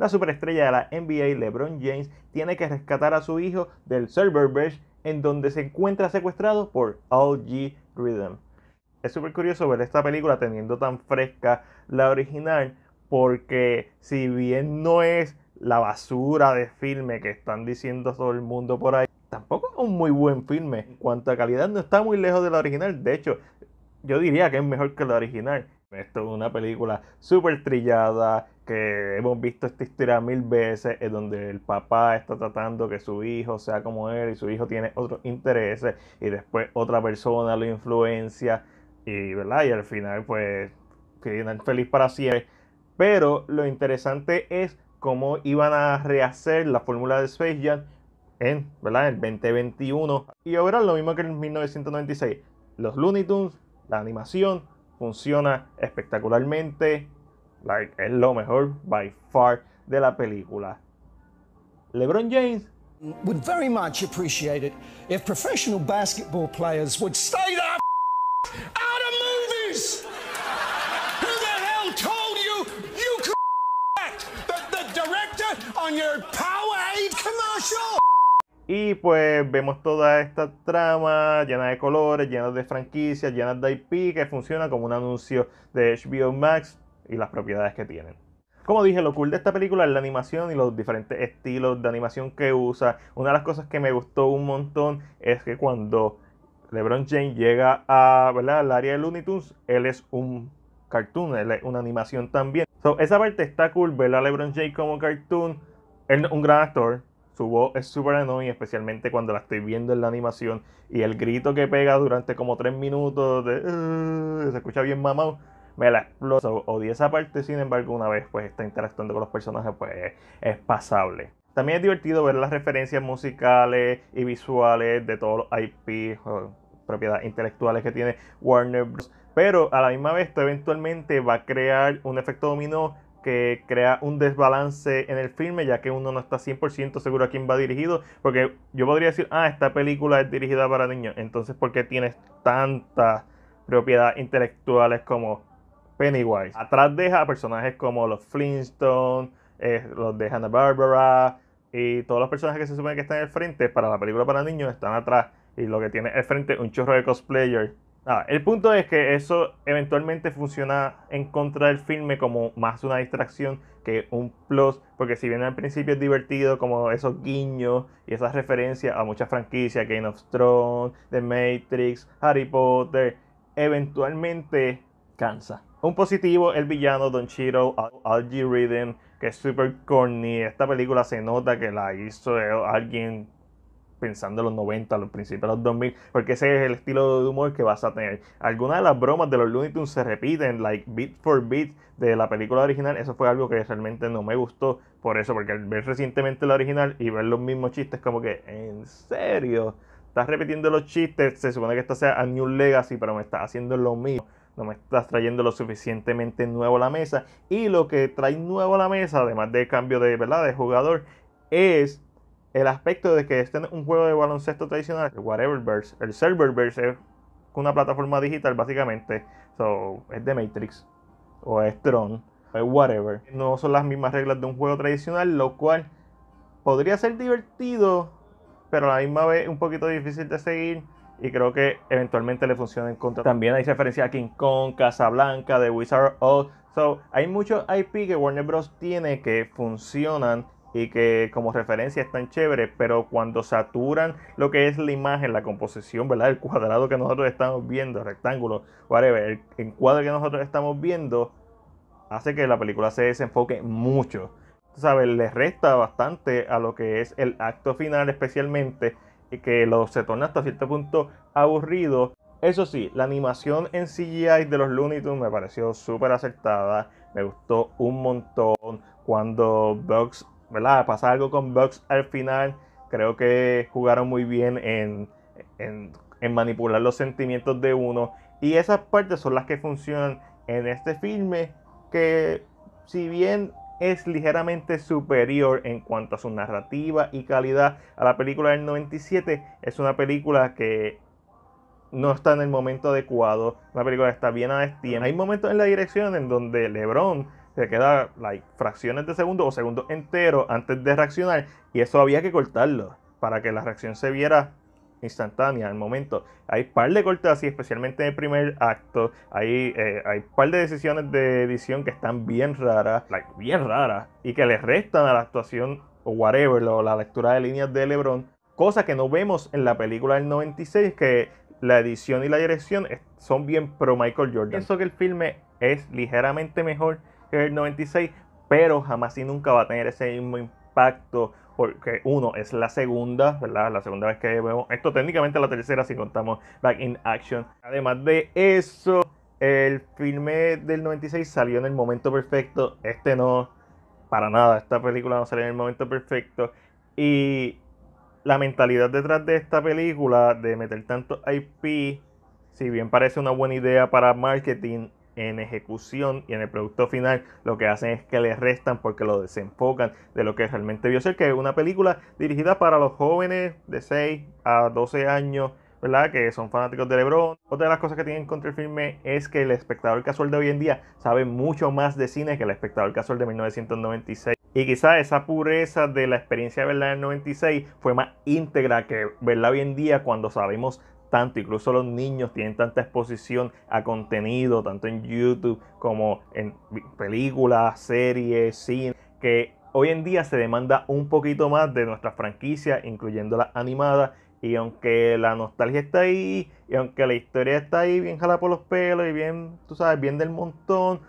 la superestrella de la NBA LeBron James tiene que rescatar a su hijo del server bridge en donde se encuentra secuestrado por G. Rhythm. Es súper curioso ver esta película teniendo tan fresca la original porque si bien no es la basura de filme que están diciendo todo el mundo por ahí, tampoco es un muy buen filme. En cuanto a calidad no está muy lejos de la original, de hecho yo diría que es mejor que la original. Esto es una película súper trillada que hemos visto esta historia mil veces, en donde el papá está tratando que su hijo sea como él y su hijo tiene otros intereses y después otra persona lo influencia y, y al final pues quedan feliz para siempre. Pero lo interesante es cómo iban a rehacer la fórmula de Space Jam en, ¿verdad? en 2021 y ahora lo mismo que en 1996. Los Looney Tunes, la animación, funciona espectacularmente. Like, es lo mejor by far de la película. LeBron James. Would very much appreciate it if professional basketball players would stay the out of movies. Who the hell told you you could act? The, the director on your Powerade commercial. Y pues vemos toda esta trama llena de colores, llena de franquicias, llena de IP que funciona como un anuncio de HBO Max y las propiedades que tienen. Como dije, lo cool de esta película es la animación y los diferentes estilos de animación que usa. Una de las cosas que me gustó un montón es que cuando LeBron James llega a, ¿verdad? al área de Looney Tunes, él es un cartoon, él es una animación también. So, esa parte está cool, ver LeBron James como cartoon. Él es un gran actor, su voz es súper annoying, especialmente cuando la estoy viendo en la animación. Y el grito que pega durante como tres minutos de, se escucha bien mamado. Me la odio Odio esa parte, sin embargo, una vez pues está interactuando con los personajes, pues es pasable. También es divertido ver las referencias musicales y visuales de todos los IP, o propiedades intelectuales que tiene Warner Bros. Pero a la misma vez, esto eventualmente va a crear un efecto dominó que crea un desbalance en el filme, ya que uno no está 100% seguro a quién va dirigido, porque yo podría decir, ah, esta película es dirigida para niños, entonces ¿por qué tienes tantas propiedades intelectuales como Pennywise? Atrás deja personajes como los Flintstones, eh, los de Hanna-Barbera, y todos los personajes que se supone que están en el frente para la película para niños están atrás, y lo que tiene el frente un chorro de cosplayers el punto es que eso eventualmente funciona en contra del filme como más una distracción que un plus, porque si bien al principio es divertido como esos guiños y esas referencias a muchas franquicias, Game of Thrones, The Matrix, Harry Potter, eventualmente cansa. Un positivo, el villano Don Chiro, Algie Rhythm, que es super corny. Esta película se nota que la hizo alguien pensando en los 90, los principios de los 2000, porque ese es el estilo de humor que vas a tener. Algunas de las bromas de los Looney Tunes se repiten, like bit for bit de la película original, eso fue algo que realmente no me gustó por eso, porque al ver recientemente la original y ver los mismos chistes, como que, en serio, estás repitiendo los chistes, se supone que esta sea a New Legacy, pero me estás haciendo lo mismo no me estás trayendo lo suficientemente nuevo a la mesa. Y lo que trae nuevo a la mesa, además del cambio de, ¿verdad? de jugador, es el aspecto de que este es un juego de baloncesto tradicional, el Whateververse, el Serververse es una plataforma digital básicamente, so, es de Matrix o es Tron, o es whatever. No son las mismas reglas de un juego tradicional, lo cual podría ser divertido, pero a la misma vez un poquito difícil de seguir y creo que eventualmente le funciona en contra. También hay referencia a King Kong, Casablanca, The Wizard of So, hay muchos IP que Warner Bros. tiene que funcionan y que como referencia están chévere pero cuando saturan lo que es la imagen, la composición, ¿verdad? El cuadrado que nosotros estamos viendo, el rectángulo, whatever, el encuadre que nosotros estamos viendo, hace que la película se desenfoque mucho. les sabes, le resta bastante a lo que es el acto final especialmente, y que lo, se torna hasta cierto punto aburrido. Eso sí, la animación en CGI de los Looney Tunes me pareció súper acertada, me gustó un montón. Cuando Bugs ¿verdad? Pasa algo con Bugs al final. Creo que jugaron muy bien en, manipular los sentimientos de uno. Y esas partes son las que funcionan en este filme. Que si bien es ligeramente superior en cuanto a su narrativa y calidad a la película del 97. Es una película que no está en el momento adecuado, una película que está bien a destino Hay momentos en la dirección en donde LeBron se queda like, fracciones de segundo o segundos enteros antes de reaccionar y eso había que cortarlo para que la reacción se viera instantánea al momento. Hay par de cortes así, especialmente en el primer acto. Hay, eh, hay par de decisiones de edición que están bien raras, like, bien raras, y que le restan a la actuación o whatever, o la lectura de líneas de LeBron, cosa que no vemos en la película del 96, que la edición y la dirección son bien pro Michael Jordan. Pienso que el filme es ligeramente mejor que 96, pero jamás y nunca va a tener ese mismo impacto porque uno es la segunda, ¿verdad? La segunda vez que vemos esto, técnicamente la tercera si contamos Back in Action. Además de eso, el filme del 96 salió en el momento perfecto, este no, para nada, esta película no salió en el momento perfecto y la mentalidad detrás de esta película de meter tanto IP, si bien parece una buena idea para marketing, en ejecución y en el producto final lo que hacen es que le restan porque lo desenfocan de lo que realmente vio ser, que es una película dirigida para los jóvenes de 6 a 12 años, ¿verdad? Que son fanáticos de Lebron. Otra de las cosas que tienen contra el filme es que el espectador casual de hoy en día sabe mucho más de cine que el espectador casual de 1996. Y quizás esa pureza de la experiencia de verdad en 96 fue más íntegra que verla hoy en día cuando sabemos tanto, incluso los niños tienen tanta exposición a contenido, tanto en YouTube como en películas, series, cine, que hoy en día se demanda un poquito más de nuestras franquicia, incluyendo la animada y aunque la nostalgia está ahí, y aunque la historia está ahí bien jalada por los pelos y bien, tú sabes, bien del montón,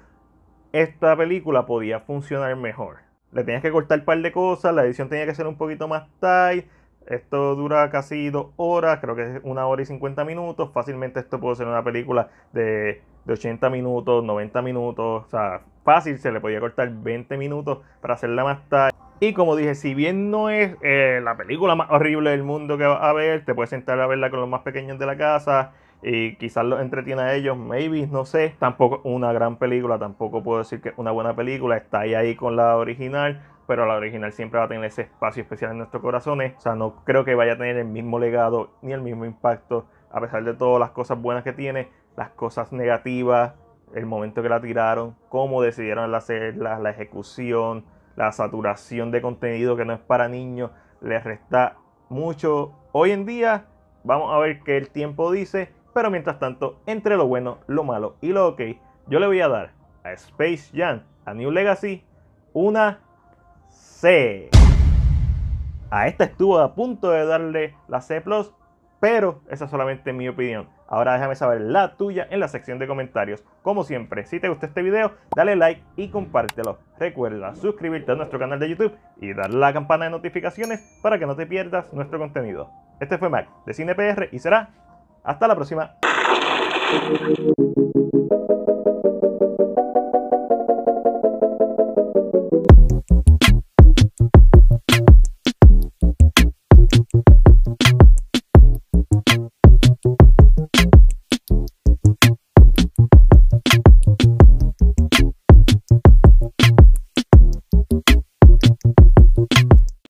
esta película podía funcionar mejor. Le tenías que cortar un par de cosas, la edición tenía que ser un poquito más tight, esto dura casi dos horas, creo que es una hora y 50 minutos. Fácilmente esto puede ser una película de, 80 minutos, 90 minutos. O sea, fácil se le podía cortar 20 minutos para hacerla más tarde. Y como dije, si bien no es eh, la película más horrible del mundo que vas a ver, te puedes sentar a verla con los más pequeños de la casa y quizás los entretiene a ellos, maybe, no sé. Tampoco una gran película, tampoco puedo decir que una buena película, está ahí, ahí con la original pero la original siempre va a tener ese espacio especial en nuestros corazones. O sea, no creo que vaya a tener el mismo legado ni el mismo impacto, a pesar de todas las cosas buenas que tiene, las cosas negativas, el momento que la tiraron, cómo decidieron hacerla, la ejecución, la saturación de contenido que no es para niños, les resta mucho. Hoy en día, vamos a ver qué el tiempo dice, pero mientras tanto, entre lo bueno, lo malo y lo ok, yo le voy a dar a Space Jam, a New Legacy, una a esta estuvo a punto de darle la C, pero esa es solamente mi opinión. Ahora déjame saber la tuya en la sección de comentarios. Como siempre, si te gustó este video, dale like y compártelo. Recuerda suscribirte a nuestro canal de YouTube y dar la campana de notificaciones para que no te pierdas nuestro contenido. Este fue Mac de CinePR y será hasta la próxima.